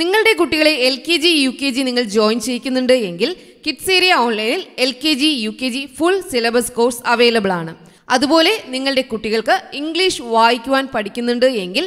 നിങ്ങളുടെ കുട്ടികളെ L K G U K G നിങ്ങൾ ജോയിൻ ചെയ്യിക്കുന്നുണ്ട് എങ്കിൽ കിഡ്സ് ഏരിയ ഓൺലൈനിൽ L K G U K G full syllabus course available ആണ് അതുപോലെ നിങ്ങളുടെ കുട്ടികൾക്ക് ഇംഗ്ലീഷ് വായിക്കുവാൻ പഠിക്കുന്നുണ്ട് എങ്കിൽ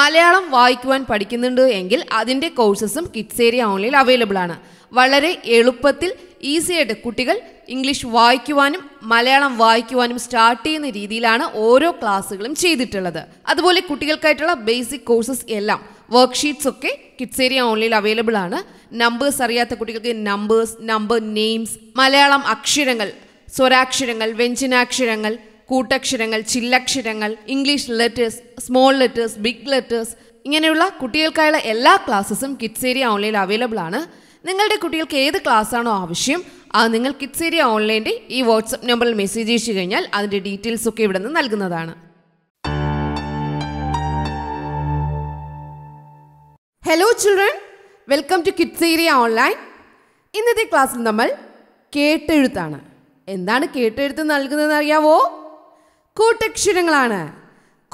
മലയാളം വായിക്കുവാൻ പഠിക്കുന്നുണ്ട് എങ്കിൽ അതിൻ്റെ കോഴ്സസും കിഡ്സ് ഏരിയ ഓൺലൈനിൽ അവൈലബിൾ ആണ് വളരെ എളുപ്പത്തിൽ ഈസിയായിട്ട് കുട്ടികൾ ഇംഗ്ലീഷ് വായിക്കുവാനും മലയാളം വായിക്കുവാനും സ്റ്റാർട്ട് ചെയ്യുന്ന രീതിയിലാണ് ഓരോ ക്ലാസ്സുകളും ചെയ്തിട്ടുള്ളത് അതുപോലെ കുട്ടികൾക്കായിട്ടുള്ള ബേസിക് കോഴ്സസ് എല്ലാം വർക്ക്ഷീറ്റ്സ് ഒക്കെ കിഡ്സേരിയ ഓൺലൈനിൽ അവൈലബിൾ ആണ് നമ്പേഴ്സ് അറിയാത്ത കുട്ടികൾക്ക് നമ്പേഴ്സ് നമ്പർ നെയിംസ് മലയാളം അക്ഷരങ്ങൾ സ്വരാക്ഷരങ്ങൾ വ്യഞ്ജനാക്ഷരങ്ങൾ കൂട്ടക്ഷരങ്ങൾ ചില്ലക്ഷരങ്ങൾ English letters small letters big letters ഇങ്ങനെയുള്ള കുട്ടികൾക്കായുള്ള എല്ലാ ക്ലാസ്സസും കിഡ്സ് ഏരിയ ഓൺലൈനിൽ അവൈലബിൾ ആണ് നിങ്ങളുടെ കുട്ടികൾക്ക് ഏത് ക്ലാസ്സാണോ ആവശ്യം അത് നിങ്ങൾ കിഡ്സ് ഏരിയ ഓൺലൈൻ്റെ ഈ വാട്സപ്പ് നമ്പറിൽ മെസ്സേജ് അയച്ചു കഴിഞ്ഞാൽ അതിൻ്റെ ഡീറ്റെയിൽസൊക്കെ ഇവിടെ നിന്ന് നൽകുന്നതാണ് hello children welcome to kids area online ഇന്നത്തെ ക്ലാസ്സിൽ നമ്മൾ കേട്ടെഴുത്താണ് എന്താണ് കേട്ടെഴുത്ത് നൽകുന്നതെന്ന് അറിയാവോ കൂട്ടക്ഷരങ്ങളാണ്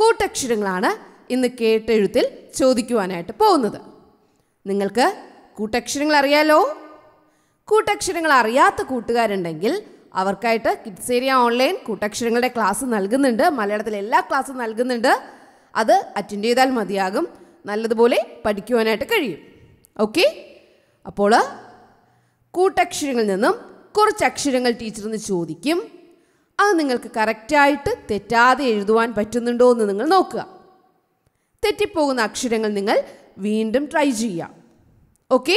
കൂട്ടക്ഷരങ്ങളാണ് ഇന്ന് കേട്ടെഴുത്തിൽ ചോദിക്കുവാനായിട്ട് പോകുന്നത് നിങ്ങൾക്ക് കൂട്ടക്ഷരങ്ങൾ അറിയാലോ കൂട്ടക്ഷരങ്ങൾ അറിയാത്ത കൂട്ടുകാരുണ്ടെങ്കിൽ അവർക്കായിട്ട് കിഡ്സ് ഏരിയ ഓൺലൈൻ കൂട്ടക്ഷരങ്ങളുടെ ക്ലാസ് നൽകുന്നുണ്ട് മലയാളത്തിലെ എല്ലാ ക്ലാസ്സും നൽകുന്നുണ്ട് അത് അറ്റൻഡ് ചെയ്താൽ മതിയാകും നല്ലതുപോലെ പഠിക്കുവാനായിട്ട് കഴിയും ഓക്കെ അപ്പോൾ കൂട്ടക്ഷരങ്ങളിൽ നിന്നും കുറച്ച് അക്ഷരങ്ങൾ ടീച്ചറിന് ചോദിക്കും അത് നിങ്ങൾക്ക് കറക്റ്റായിട്ട് തെറ്റാതെ എഴുതുവാൻ പറ്റുന്നുണ്ടോ എന്ന് നിങ്ങൾ നോക്കുക തെറ്റിപ്പോകുന്ന അക്ഷരങ്ങൾ നിങ്ങൾ വീണ്ടും ട്രൈ ചെയ്യാം ഓക്കെ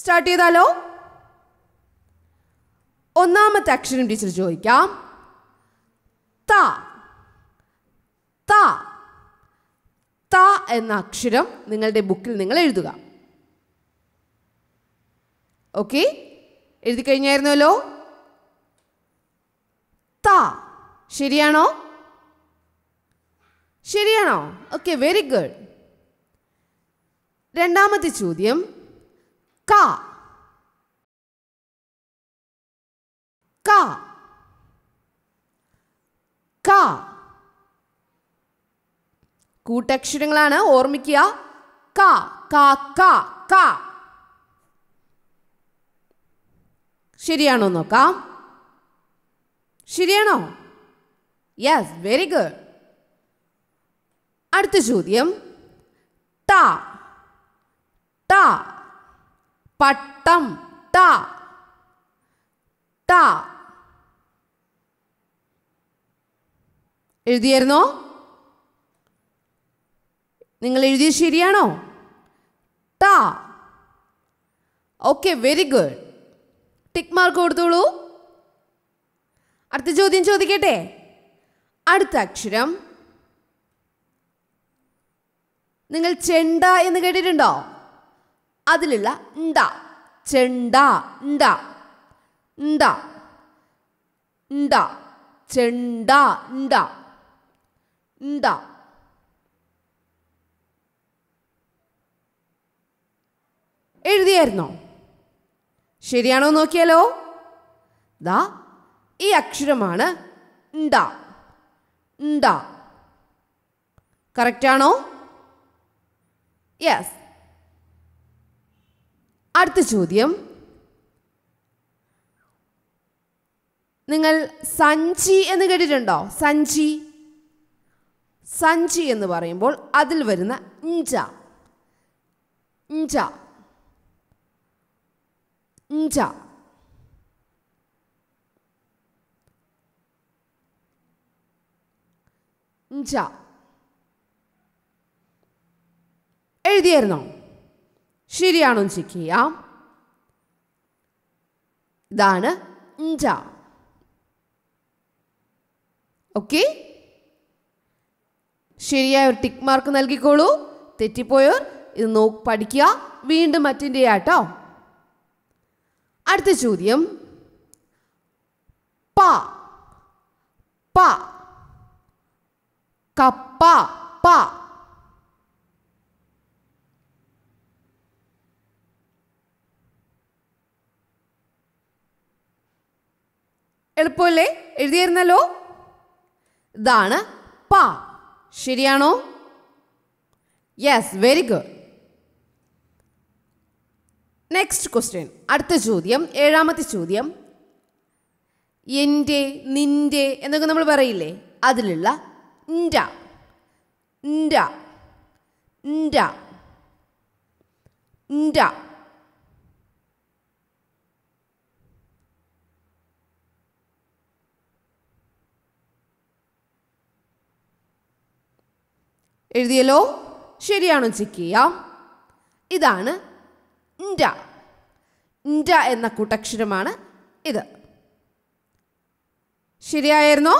സ്റ്റാർട്ട് ചെയ്താലോ ഒന്നാമത്തെ അക്ഷരം ടീച്ചർ ചോദിക്കാം ത എന്ന അക്ഷരം നിങ്ങളുടെ ബുക്കിൽ നിങ്ങൾ എഴുതുക ഓക്കെ എഴുതി കഴിഞ്ഞായിരുന്നല്ലോ ത ശരിയാണോ ശരിയാണോ ഓക്കെ വെരി ഗുഡ് രണ്ടാമത്തെ ചോദ്യം ക ക ക കൂട്ടക്ഷരങ്ങളാണ് ഓർമ്മിക്കുക ക ക ക ക ശരിയാണോ നോക്കാം ശരിയാണോ യെസ് വെരി ഗുഡ് അടുത്ത ചോദ്യം ട ട പട്ടം ട ട എഴുതിയായിരുന്നോ നിങ്ങൾ എഴുതിയത് ശരിയാണോ താ okay very good tick mark കൊടുത്തോളൂ അടുത്ത ചോദ്യം ചോദിക്കട്ടെ അടുത്ത അക്ഷരം നിങ്ങൾ ചെണ്ട എന്ന് കേട്ടിട്ടുണ്ടോ അതിലുള്ള ണ്ട ചെണ്ട ണ്ട ണ്ട ണ്ട ചെണ്ട ണ്ട ണ്ട എഴുതിയായിരുന്നോ ശരിയാണോ നോക്കിയാലോ ദാ ഈ അക്ഷരമാണ് ണ്ട ണ്ട കറക്റ്റാണോ യെസ് അടുത്ത ചോദ്യം നിങ്ങൾ സഞ്ചി എന്ന് കേട്ടിട്ടുണ്ടോ സഞ്ചി സഞ്ചി എന്ന് പറയുമ്പോൾ അതിൽ വരുന്ന ഇഞ്ച ഇഞ്ച ഞ്ച ഞ്ച എഴുതിയായിരുന്നോ ശരിയാണോ ചെക്ക് ചെയ്യാം ഇതാണ് ഇഞ്ച ഓക്കെ ശരിയായ ഒരു ടിക്ക് മാർക്ക് നൽകിക്കോളൂ തെറ്റിപ്പോയോ ഇത് നോക്ക് പഠിക്കുക വീണ്ടും മറ്റിൻ്റെ ആട്ടോ അടുത്ത ചോദ്യം പ പ കപ്പ പ എളുപ്പമല്ലേ എഴുതിയിരുന്നല്ലോ ഇതാണ് പ ശരിയാണോ yes very good next question അടുത്ത ചോദ്യം ഏഴാമത്തെ ചോദ്യം എൻ്റെ നിൻ്റെ എന്നൊക്കെ നമ്മൾ പറയില്ലേ അതിലുള്ള ഇൻഡ ഇൻഡ ഇൻഡ ഇൻഡ എഴുതിയല്ലോ ശരിയാണോ ചെക്ക് ചെയ്യാം ഇതാണ് ഇൻഡ ഇൻഡ എന്ന കൂട്ടക്ഷരമാണ് ഇത് ശരിയായിരുന്നോ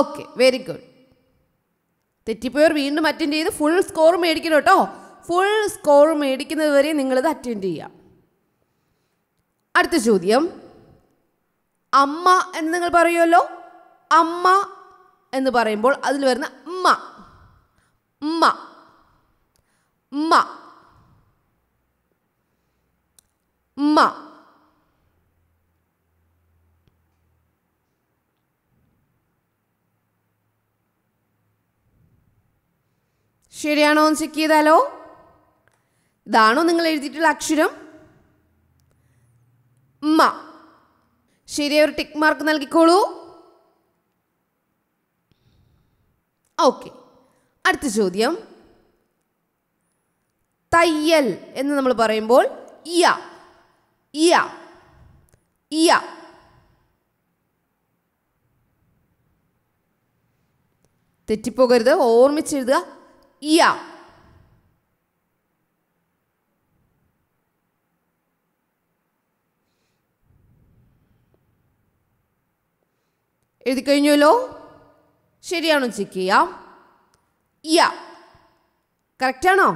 ഓക്കെ വെരി ഗുഡ് തെറ്റിപ്പോയവർ വീണ്ടും അറ്റൻഡ് ചെയ്ത് ഫുൾ സ്കോർ മേടിക്കണം കേട്ടോ ഫുൾ സ്കോർ മേടിക്കുന്നത് വരെ നിങ്ങളിത് അറ്റൻഡ് ചെയ്യാം അടുത്ത ചോദ്യം അമ്മ എന്ന് നിങ്ങൾ പറയുമല്ലോ അമ്മ എന്ന് പറയുമ്പോൾ അതിൽ വരുന്ന ഉമ്മ അമ്മ അമ്മ ശരിയാണോ ഒന്ന് ചെക്ക് ചെയ്താലോ ഇതാണോ നിങ്ങൾ എഴുതിയിട്ടുള്ള അക്ഷരം മ ശരിയൊരു ഒരു ടിക്ക് മാർക്ക് നൽകിക്കോളൂ ഓക്കെ അടുത്ത ചോദ്യം തയ്യൽ എന്ന് നമ്മൾ പറയുമ്പോൾ ഇയ ഇയ ഇയ തെറ്റിപ്പോകരുത് ഓർമ്മിച്ചെഴുതുക ഇയ എഴുതി കഴിഞ്ഞല്ലോ ശരിയാണോ ചെക്ക് ചെയ്യാം ഇയ കറക്റ്റാണോ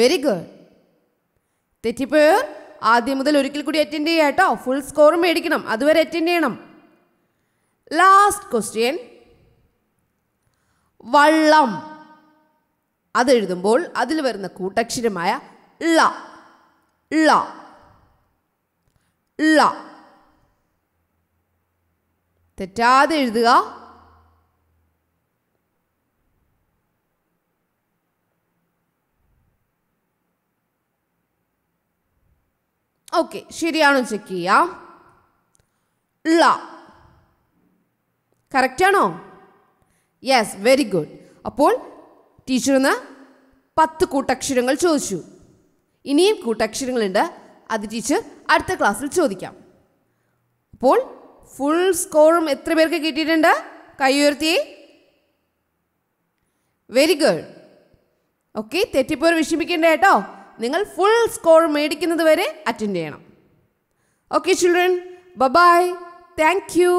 വെരി ഗുഡ് തെറ്റിപ്പോയോ ആദ്യം മുതൽ ഒരിക്കൽ കൂടി അറ്റൻഡ് ചെയ്യുക കേട്ടോ ഫുൾ സ്കോർ മേടിക്കണം അതുവരെ അറ്റൻഡ് ചെയ്യണം ലാസ്റ്റ് ക്വസ്റ്റ്യൻ വള്ളം അതെഴുതുമ്പോൾ അതിൽ വരുന്ന കൂട്ടക്ഷരമായ ള ള ള തെറ്റാതെ എഴുതുക ഓക്കെ ശരിയാണോ ചെക്ക് ചെയ്യാം ള കറക്റ്റാണോ യെസ് വെരി ഗുഡ് അപ്പോൾ ടീച്ചറിന്ന് പത്ത് കൂട്ടക്ഷരങ്ങൾ ചോദിച്ചു ഇനിയും കൂട്ടക്ഷരങ്ങളുണ്ട് അത് ടീച്ചർ അടുത്ത ക്ലാസ്സിൽ ചോദിക്കാം അപ്പോൾ ഫുൾ സ്കോറും എത്ര പേർക്ക് കിട്ടിയിട്ടുണ്ട് കൈ ഉയർത്തി വെരി ഗുഡ് ഓക്കെ തെറ്റിപ്പോർ വിഷമിക്കേണ്ട കേട്ടോ നിങ്ങൾ ഫുൾ സ്കോർ മേടിക്കുന്നത് വരെ അറ്റൻഡ് ചെയ്യണം okay children bye bye thank U